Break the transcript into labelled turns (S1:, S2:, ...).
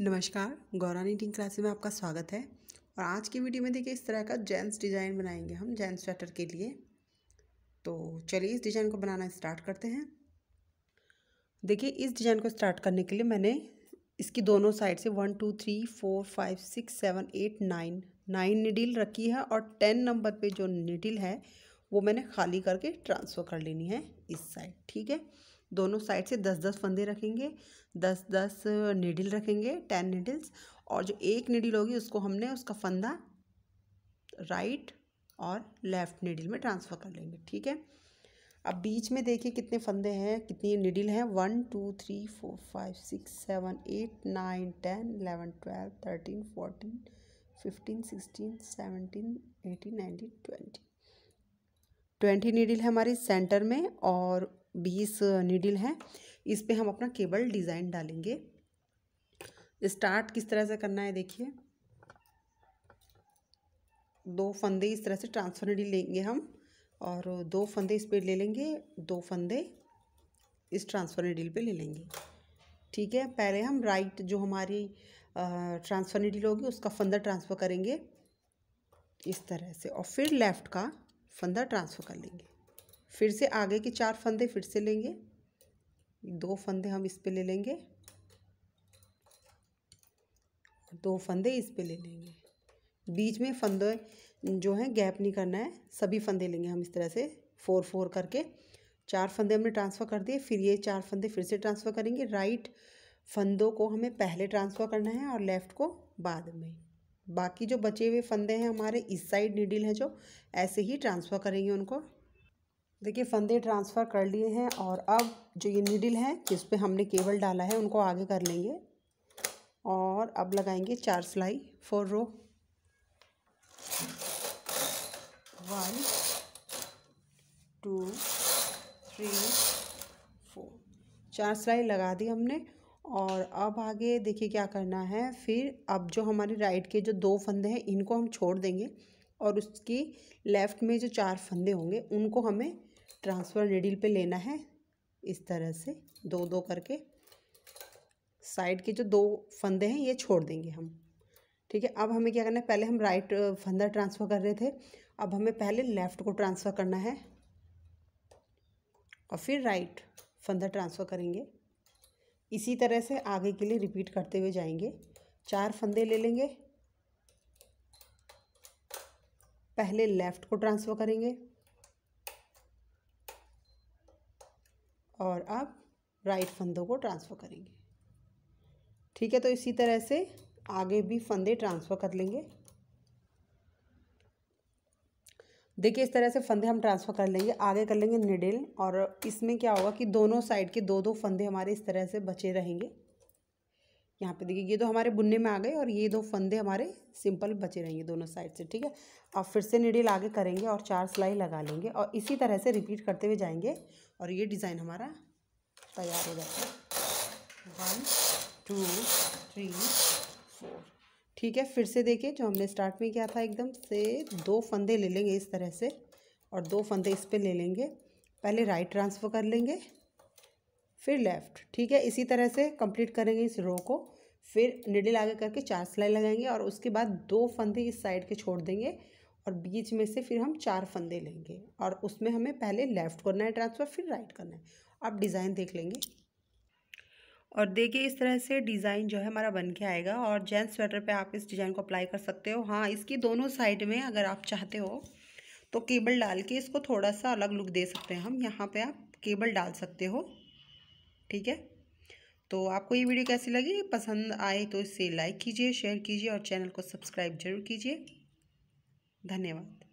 S1: नमस्कार Gaura knitting classes में आपका स्वागत है और आज की वीडियो में देखिए इस तरह का जेंट्स डिज़ाइन बनाएंगे हम जेंट्स स्वेटर के लिए तो चलिए इस डिज़ाइन को बनाना स्टार्ट करते हैं देखिए इस डिज़ाइन को स्टार्ट करने के लिए मैंने इसकी दोनों साइड से one two three four five six seven eight nine nine needle रखी है और टेन नंबर पर जो निडिल है वो मैंने खाली करके ट्रांसफ़र कर लेनी है इस साइड ठीक है दोनों साइड से दस दस फंदे रखेंगे दस दस निडिल रखेंगे टेन निडिल्स और जो एक निडिल होगी उसको हमने उसका फंदा राइट और लेफ़्ट निडिल में ट्रांसफ़र कर लेंगे ठीक है अब बीच में देखिए कितने फंदे हैं कितनी निडिल हैं one two three four five six seven eight nine ten eleven twelve thirteen fourteen fifteen sixteen seventeen eighteen nineteen twenty twenty needle है हमारी सेंटर में और बीस नीडिल है इस पर हम अपना केबल डिज़ाइन डालेंगे स्टार्ट किस तरह से करना है देखिए दो फंदे इस तरह से ट्रांसफर नीडिल लेंगे हम और दो फंदे इस पर ले लेंगे दो फंदे इस ट्रांसफर नीडिल पे ले लेंगे ठीक है पहले हम राइट जो हमारी ट्रांसफर नीडिल होगी उसका फंदा ट्रांसफ़र करेंगे इस तरह से और फिर लेफ़्ट का फंदा ट्रांसफ़र कर लेंगे फिर से आगे के चार फंदे फिर से लेंगे दो फंदे हम इस पे ले लेंगे दो फंदे इस पे ले लेंगे बीच में फंदे जो हैं गैप नहीं करना है सभी फंदे लेंगे हम इस तरह से फोर फोर करके चार फंदे हमने ट्रांसफ़र कर दिए फिर ये चार फंदे फिर से ट्रांसफ़र करेंगे राइट फंदों को हमें पहले ट्रांसफ़र करना है और लेफ़्ट को बाद में बाकी जो बचे हुए फंदे हैं हमारे इस साइड निडिल है जो ऐसे ही ट्रांसफ़र करेंगे उनको देखिए फंदे ट्रांसफ़र कर लिए हैं और अब जो ये निडिल है जिस पर हमने केबल डाला है उनको आगे कर लेंगे और अब लगाएंगे चार सिलाई four row one two three four चार सिलाई लगा दी हमने और अब आगे देखिए क्या करना है फिर अब जो हमारे राइट के जो दो फंदे हैं इनको हम छोड़ देंगे और उसकी लेफ़्ट में जो चार फंदे होंगे उनको हमें ट्रांसफ़र निडिल पे लेना है इस तरह से दो दो करके साइड के जो दो फंदे हैं ये छोड़ देंगे हम ठीक है अब हमें क्या करना है पहले हम राइट फंदा ट्रांसफ़र कर रहे थे अब हमें पहले लेफ़्ट को ट्रांसफ़र करना है और फिर राइट फंदा ट्रांसफ़र करेंगे इसी तरह से आगे के लिए रिपीट करते हुए जाएंगे चार फंदे ले लेंगे पहले लेफ़्ट को ट्रांसफ़र करेंगे और अब राइट फंदों को ट्रांसफ़र करेंगे ठीक है तो इसी तरह से आगे भी फंदे ट्रांसफ़र कर लेंगे देखिए इस तरह से फंदे हम ट्रांसफ़र कर लेंगे आगे कर लेंगे निडिल और इसमें क्या होगा कि दोनों साइड के दो दो फंदे हमारे इस तरह से बचे रहेंगे यहाँ पे देखिए ये तो हमारे बुनने में आ गए और ये दो फंदे हमारे सिंपल बचे रहेंगे दोनों साइड से ठीक है अब फिर से निडिल आगे करेंगे और चार सिलाई लगा लेंगे और इसी तरह से रिपीट करते हुए जाएंगे और ये डिज़ाइन हमारा तैयार हो जाता है वन टू थ्री फोर ठीक है फिर से देखिए जो हमने स्टार्ट में किया था एकदम से दो फंदे ले लेंगे इस तरह से और दो फंदे इस पर ले लेंगे पहले राइट ट्रांसफ़र कर लेंगे फिर लेफ़्ट ठीक है इसी तरह से कंप्लीट करेंगे इस रो को फिर निडिल आगे करके चार सिलाई लगाएंगे और उसके बाद दो फंदे इस साइड के छोड़ देंगे और बीच में से फिर हम चार फंदे लेंगे और उसमें हमें पहले लेफ़्ट करना है ट्रांसफ़र फिर राइट करना है आप डिज़ाइन देख लेंगे और देखिए इस तरह से डिज़ाइन जो है हमारा बन के आएगा और जेंट्स स्वेटर पे आप इस डिज़ाइन को अप्लाई कर सकते हो हाँ इसकी दोनों साइड में अगर आप चाहते हो तो केबल डाल के इसको थोड़ा सा अलग लुक दे सकते हैं हम यहाँ पे आप केबल डाल सकते हो ठीक है तो आपको ये वीडियो कैसी लगी पसंद आए तो इसे लाइक कीजिए शेयर कीजिए और चैनल को सब्सक्राइब जरूर कीजिए धन्यवाद